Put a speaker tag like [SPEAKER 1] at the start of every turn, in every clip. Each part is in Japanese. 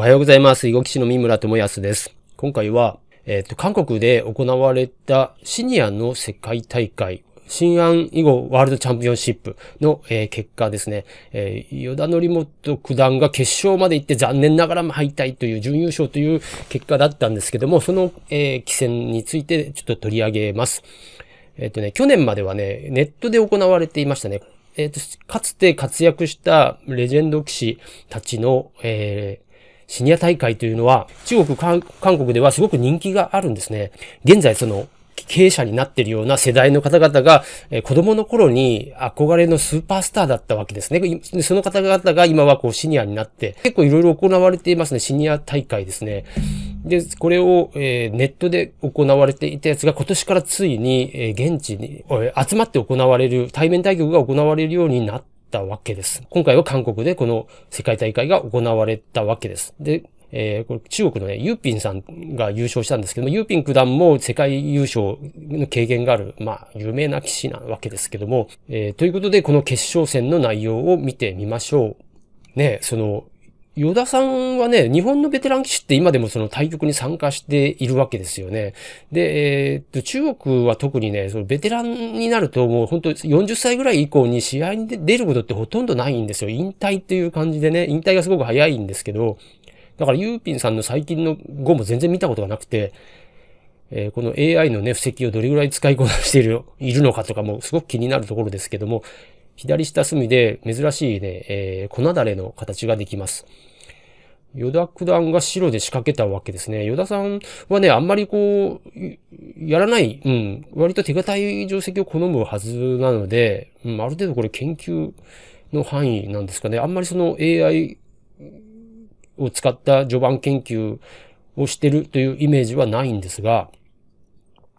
[SPEAKER 1] おはようございます。囲碁棋士の三村智康です。今回は、えっ、ー、と、韓国で行われたシニアの世界大会、新安囲碁ワールドチャンピオンシップの、えー、結果ですね、えー、与田則ト九段が決勝まで行って残念ながらも敗退という準優勝という結果だったんですけども、その、えー、棋戦についてちょっと取り上げます。えっ、とね、去年まではね、ネットで行われていましたね。えっ、と、かつて活躍したレジェンド棋士たちの、えー、シニア大会というのは、中国、韓国ではすごく人気があるんですね。現在、その、経営者になっているような世代の方々が、え子供の頃に憧れのスーパースターだったわけですね。その方々が今はこうシニアになって、結構いろいろ行われていますね。シニア大会ですね。で、これを、えネットで行われていたやつが今年からついに、え現地に、集まって行われる、対面対局が行われるようになったわけです。今回は韓国でこの世界大会が行われたわけです。で、えー、これ中国のね、ユーピンさんが優勝したんですけども、ユーピン九段も世界優勝の経験がある、まあ、有名な棋士なわけですけども、えー、ということで、この決勝戦の内容を見てみましょう。ね、その、与田さんはね、日本のベテラン騎士って今でもその対局に参加しているわけですよね。で、えー、っと、中国は特にね、そのベテランになるともう本当40歳ぐらい以降に試合に出ることってほとんどないんですよ。引退っていう感じでね、引退がすごく早いんですけど、だからユーピンさんの最近の語も全然見たことがなくて、えー、この AI のね、布石をどれぐらい使いこなしている、いるのかとかもすごく気になるところですけども、左下隅で珍しいね、えー、粉だれの形ができます。与田九段が白で仕掛けたわけですね。ヨ田さんはね、あんまりこう、やらない、うん、割と手堅い定石を好むはずなので、うん、ある程度これ研究の範囲なんですかね。あんまりその AI を使った序盤研究をしてるというイメージはないんですが、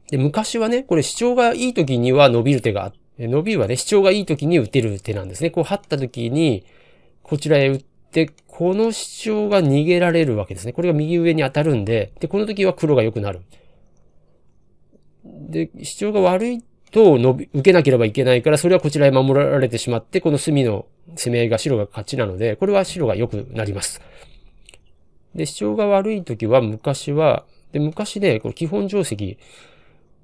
[SPEAKER 1] で、昔はね、これ主張がいい時には伸びる手があっ伸びはね、主張がいい時に打てる手なんですね。こう張った時に、こちらへ打って、この主張が逃げられるわけですね。これが右上に当たるんで、で、この時は黒が良くなる。で、主張が悪いと伸び、受けなければいけないから、それはこちらへ守られてしまって、この隅の攻め合いが白が勝ちなので、これは白が良くなります。で、主張が悪い時は昔は、で、昔ね、これ基本定石、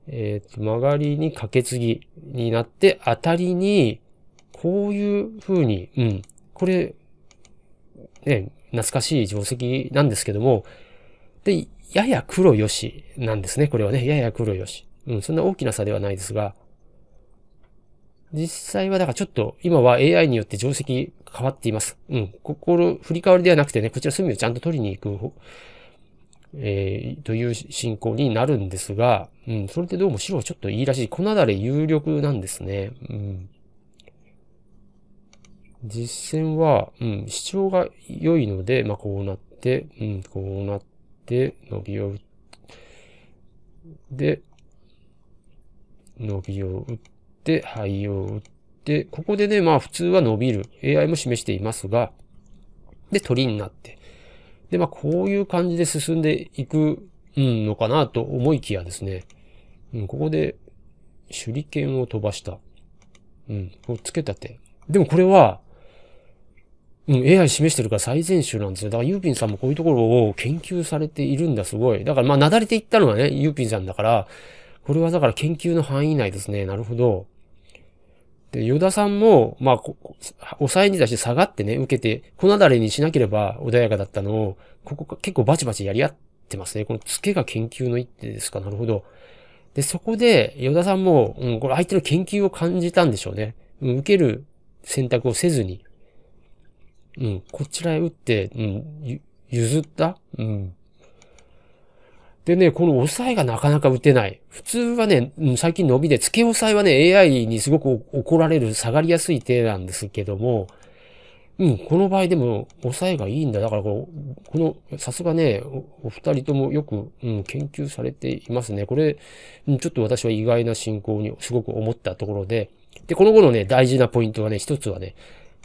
[SPEAKER 1] えっ、ー、と、曲がりに駆け継ぎになって、当たりに、こういう風に、うん、これ、ね、懐かしい定石なんですけども、で、やや黒よしなんですね、これはね。やや黒よし。うん、そんな大きな差ではないですが、実際はだからちょっと今は AI によって定石変わっています。うん、ここの振り替わりではなくてね、こちら隅をちゃんと取りに行くえー、という進行になるんですが、うん、それってどうも白はちょっといいらしい。粉だれ有力なんですね。うん。実戦は、うん、主張が良いので、まあ、こうなって、うん、こうなって、伸びを打ってで、伸びを打って、灰を打って、ここでね、まあ普通は伸びる。AI も示していますが、で、鳥になって。で、まあ、こういう感じで進んでいく、うん、のかなと思いきやですね。うん、ここで、手裏剣を飛ばした。うん、こうつけたて。でもこれは、うん、AI 示してるから最善手なんですよ。だからユーピンさんもこういうところを研究されているんだ、すごい。だからまあ、なだれていったのはね、ユーピンさんだから、これはだから研究の範囲内ですね。なるほど。で、ヨダさんも、まあ、抑えに出して下がってね、受けて、粉だれにしなければ穏やかだったのを、ここ結構バチバチやり合ってますね。このツケが研究の一手ですか。なるほど。で、そこで、ヨダさんも、うん、これ相手の研究を感じたんでしょうね。うん、受ける選択をせずに、うん、こちらへ打って、うん、譲ったうん、でね、この抑えがなかなか打てない。普通はね、最近伸びで、付け押さえはね、AI にすごく怒られる、下がりやすい手なんですけども、うん、この場合でも抑えがいいんだ。だからこうこの、さすがねお、お二人ともよく、うん、研究されていますね。これ、ちょっと私は意外な進行にすごく思ったところで、で、この後のね、大事なポイントはね、一つはね、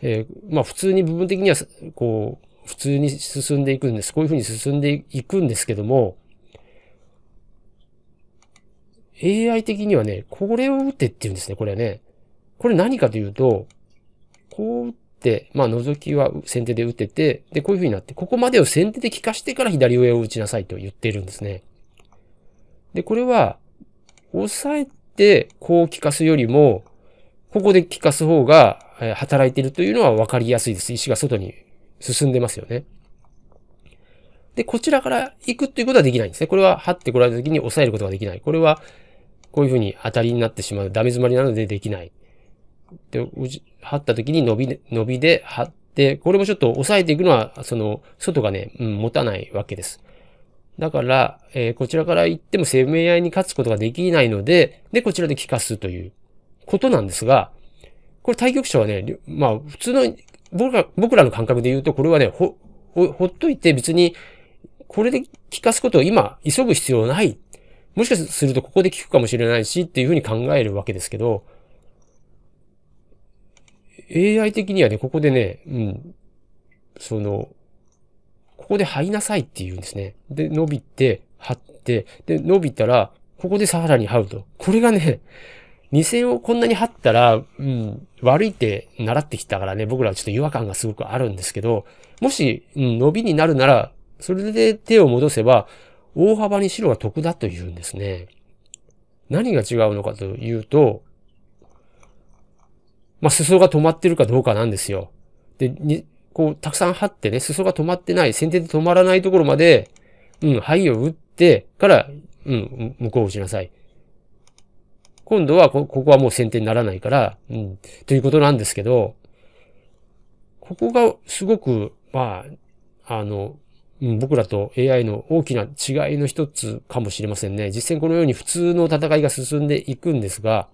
[SPEAKER 1] えー、まあ普通に部分的には、こう、普通に進んでいくんです。こういうふうに進んでいくんですけども、AI 的にはね、これを打てって言うんですね、これはね。これ何かというと、こう打って、まあ、覗きは先手で打てて、で、こういう風になって、ここまでを先手で効かしてから左上を打ちなさいと言ってるんですね。で、これは、押さえて、こう効かすよりも、ここで効かす方が、働いているというのは分かりやすいです。石が外に進んでますよね。で、こちらから行くっていうことはできないんですね。これは、張ってこられた時に抑えることができない。これは、こういうふうに当たりになってしまう。ダメ詰まりなのでできない。で、うち、張った時に伸び、伸びで張って、これもちょっと抑えていくのは、その、外がね、うん、持たないわけです。だから、えー、こちらから行っても攻め合いに勝つことができないので、で、こちらで効かすということなんですが、これ対局者はね、まあ、普通の僕ら、僕らの感覚で言うと、これはね、ほ、ほ、ほっといて別にこれで聞かすことを今、急ぐ必要ない。もしかするとここで聞くかもしれないしっていうふうに考えるわけですけど、AI 的にはね、ここでね、うん、その、ここで張りなさいって言うんですね。で、伸びて、張って、で、伸びたら、ここでさらに這ると。これがね、2線をこんなに張ったら、うん、悪いって習ってきたからね、僕らはちょっと違和感がすごくあるんですけど、もし、うん、伸びになるなら、それで手を戻せば、大幅に白が得だと言うんですね。何が違うのかというと、まあ、裾が止まってるかどうかなんですよ。で、に、こう、たくさん張ってね、裾が止まってない、先手で止まらないところまで、うん、灰を打ってから、うん、向こうを打ちなさい。今度はこ、ここはもう先手にならないから、うん、ということなんですけど、ここがすごく、まあ、あの、僕らと AI の大きな違いの一つかもしれませんね。実際このように普通の戦いが進んでいくんですが、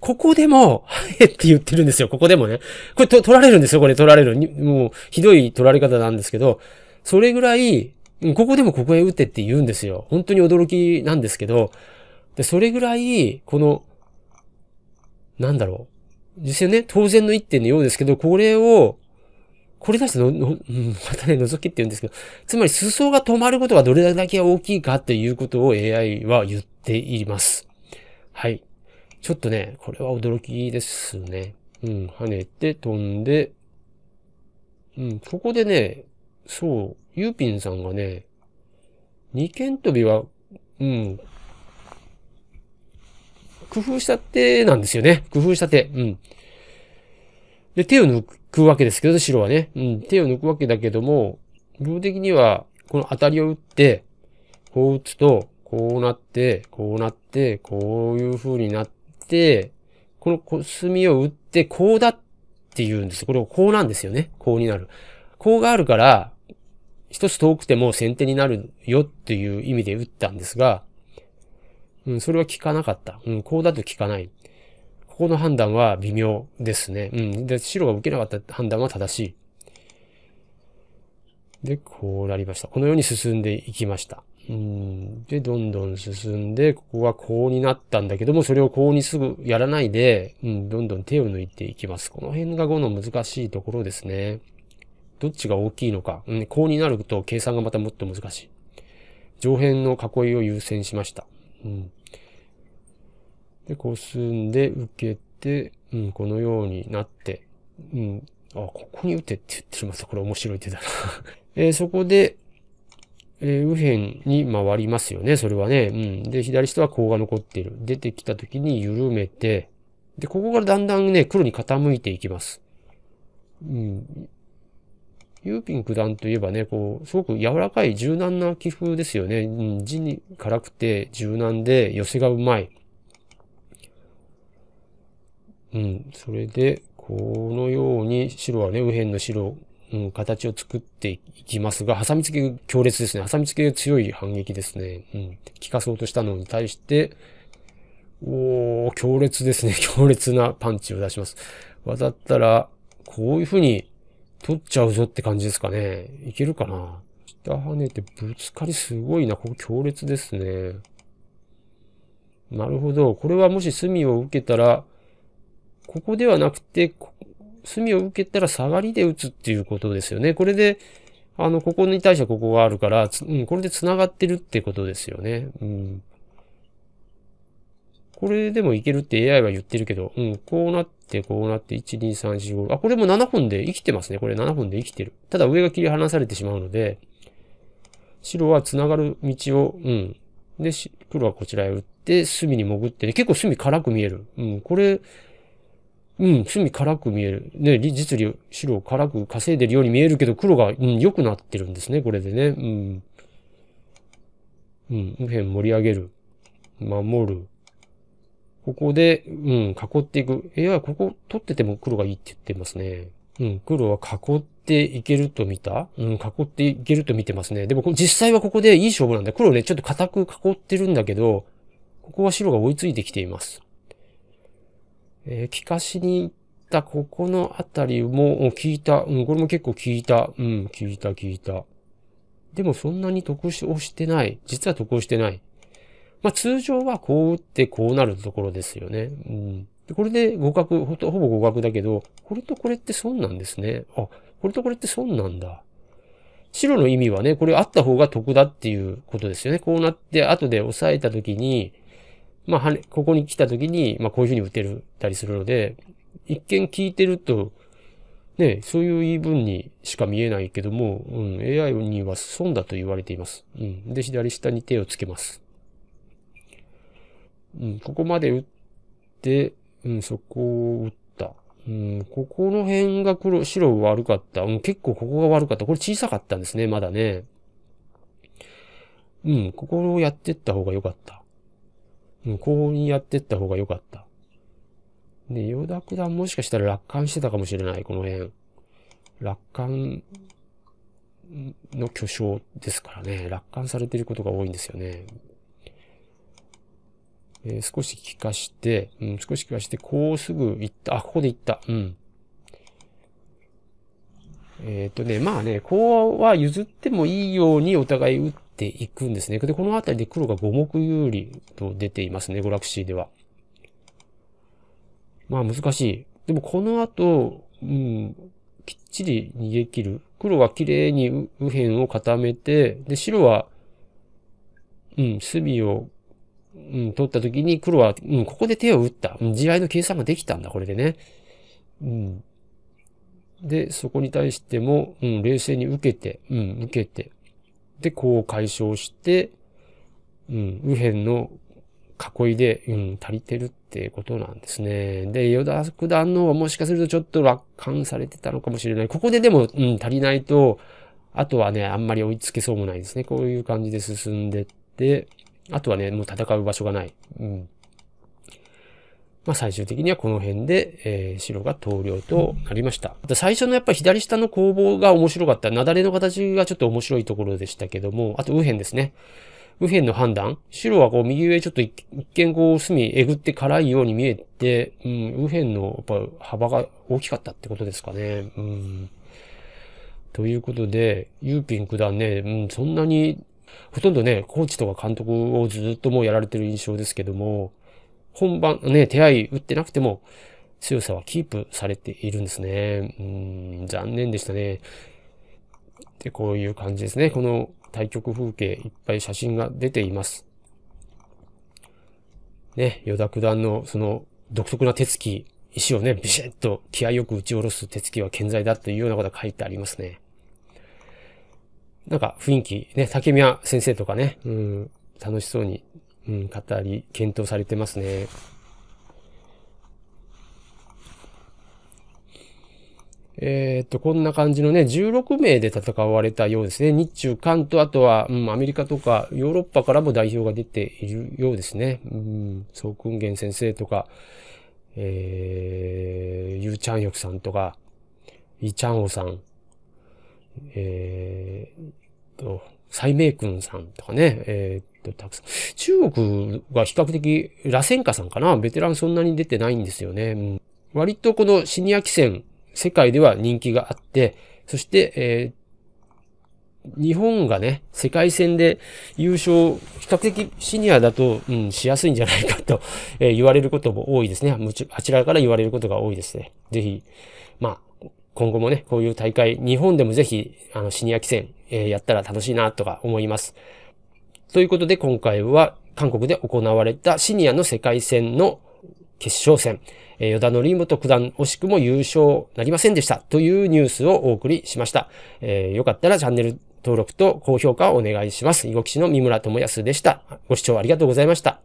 [SPEAKER 1] ここでも、え って言ってるんですよ。ここでもね。これと取られるんですよ。これ取られる。もう、ひどい取られ方なんですけど、それぐらい、ここでもここへ打てって言うんですよ。本当に驚きなんですけど、でそれぐらい、この、なんだろう。実際ね、当然の一点のようですけど、これを、これ出しての、の、またね、覗きって言うんですけど、つまり裾が止まることがどれだけ大きいかっていうことを AI は言っています。はい。ちょっとね、これは驚きですね。うん、跳ねて飛んで、うん、ここでね、そう、ゆうぴんさんがね、二間飛びは、うん、工夫したってなんですよね。工夫したて。うん。で、手を抜くくわけですけど、白はね。うん、手を抜くわけだけども、量的には、この当たりを打って、こう打つと、こうなって、こうなって、こういう風になって、このコスミを打って、こうだって言うんです。これをこうなんですよね。こうになる。こうがあるから、一つ遠くても先手になるよっていう意味で打ったんですが、うん、それは効かなかった。うん、こうだと効かない。ここの判断は微妙ですね。うん。で、白が受けなかった判断は正しい。で、こうなりました。このように進んでいきました。うん。で、どんどん進んで、ここはこうになったんだけども、それをこうにすぐやらないで、うん、どんどん手を抜いていきます。この辺が5の難しいところですね。どっちが大きいのか。うん、こうになると計算がまたもっと難しい。上辺の囲いを優先しました。うん。で、う進んで受けて、うん、このようになって、うん、あ、ここに打てって言ってしまった。これ面白い手だな えー、そこで、えー、右辺に回りますよね、それはね。うん。で、左下はこうが残っている。出てきた時に緩めて、で、ここからだんだんね、黒に傾いていきます。うん。ユーピン九段といえばね、こう、すごく柔らかい柔軟な棋風ですよね。うん、字に辛くて柔軟で寄せがうまい。うん。それで、このように白はね、右辺の白、うん、形を作っていきますが、挟み付け強烈ですね。挟み付け強い反撃ですね。うん。効かそうとしたのに対して、おー、強烈ですね。強烈なパンチを出します。ざったら、こういう風に取っちゃうぞって感じですかね。いけるかな下跳ねてぶつかりすごいな。ここ強烈ですね。なるほど。これはもし隅を受けたら、ここではなくて、隅を受けたら下がりで打つっていうことですよね。これで、あの、ここに対してここがあるから、うん、これで繋がってるってことですよね。うん。これでもいけるって AI は言ってるけど、うん、こうなって、こうなって、1、2、3、4、5、あ、これも7本で生きてますね。これ7本で生きてる。ただ上が切り離されてしまうので、白は繋がる道を、うん。で、黒はこちらへ打って、隅に潜って、ね、結構隅辛く見える。うん、これ、うん、趣味辛く見える。ね、実利、白を辛く稼いでるように見えるけど、黒が、うん、良くなってるんですね、これでね。うん。うん、右辺盛り上げる。守る。ここで、うん、囲っていく。いや、ここ取ってても黒がいいって言ってますね。うん、黒は囲っていけると見たうん、囲っていけると見てますね。でも、実際はここでいい勝負なんだ。黒ね、ちょっと固く囲ってるんだけど、ここは白が追いついてきています。えー、聞かしに行ったここのあたりも聞いた。うん、これも結構聞いた。うん、聞いた、聞いた。でもそんなに得をしてない。実は得をしてない。まあ通常はこう打ってこうなるところですよね。うん。でこれで互角ほ、ほぼ互角だけど、これとこれって損なんですね。あ、これとこれって損なんだ。白の意味はね、これあった方が得だっていうことですよね。こうなって後で押さえたときに、まあ、はね、ここに来た時に、まあ、こういうふうに打てるたりするので、一見聞いてると、ね、そういう言い分にしか見えないけども、うん、AI には損だと言われています。うん。で、左下に手をつけます。うん、ここまで打って、うん、そこを打った。うん、ここの辺が黒、白悪かった。うん、結構ここが悪かった。これ小さかったんですね、まだね。うん、ここをやってった方が良かった。うん、こうやってった方が良かった。で、ヨダクダもしかしたら楽観してたかもしれない、この辺。楽観の巨匠ですからね、楽観されてることが多いんですよね。えー、少し聞かして、うん、少し聞かして、こうすぐ行った。あ、ここで行った。うん。えっ、ー、とね、まあね、こうは譲ってもいいようにお互い打ってていくんですね。で、この辺りで黒が五目有利と出ていますね、ゴラクシーでは。まあ難しい。でもこの後、うん、きっちり逃げ切る。黒は綺麗に右辺を固めて、で、白は、うん、隅を、うん、取った時に黒は、うん、ここで手を打った。うん、地いの計算ができたんだ、これでね。うん。で、そこに対しても、うん、冷静に受けて、うん、受けて、で、こう解消して、うん、右辺の囲いで、うん、足りてるってことなんですね。で、ヨダ九段の方はもしかするとちょっと楽観されてたのかもしれない。ここででも、うん、足りないと、あとはね、あんまり追いつけそうもないですね。こういう感じで進んでって、あとはね、もう戦う場所がない。うん。まあ、最終的にはこの辺で、えー、白が投了となりました。最初のやっぱ左下の攻防が面白かった。雪崩の形がちょっと面白いところでしたけども、あと右辺ですね。右辺の判断。白はこう右上ちょっと一見こう隅えぐって辛いように見えて、うん、右辺のやっぱ幅が大きかったってことですかね。うん。ということで、ユーピン九段ね、うん、そんなに、ほとんどね、コーチとか監督をずっともうやられてる印象ですけども、本番、ね、手合い打ってなくても、強さはキープされているんですね。うん、残念でしたね。で、こういう感じですね。この対局風景、いっぱい写真が出ています。ね、与田九段のその独特な手つき、石をね、ビシッと気合よく打ち下ろす手つきは健在だというようなことが書いてありますね。なんか雰囲気、ね、竹宮先生とかね、うん、楽しそうにうん、語り、検討されてますね。えっ、と、こんな感じのね、16名で戦われたようですね。日中韓と、あとは、うん、アメリカとかヨーロッパからも代表が出ているようですね。うん、総訓元先生とか、えー、ユーチャンヨクさんとか、イチャンオさん、えー、と、サイメイ君さんとかね、えーたくさん。中国は比較的、螺旋化さんかなベテランそんなに出てないんですよね。うん、割とこのシニア棋戦、世界では人気があって、そして、えー、日本がね、世界戦で優勝、比較的シニアだと、うん、しやすいんじゃないかと、えー、言われることも多いですね。あちらから言われることが多いですね。ぜひ、まあ、今後もね、こういう大会、日本でもぜひ、あの、シニア棋戦、えー、やったら楽しいな、とか思います。ということで、今回は、韓国で行われたシニアの世界戦の決勝戦、えー、与田ムと九段惜しくも優勝なりませんでしたというニュースをお送りしました。えー、よかったらチャンネル登録と高評価をお願いします。囲碁棋士の三村智康でした。ご視聴ありがとうございました。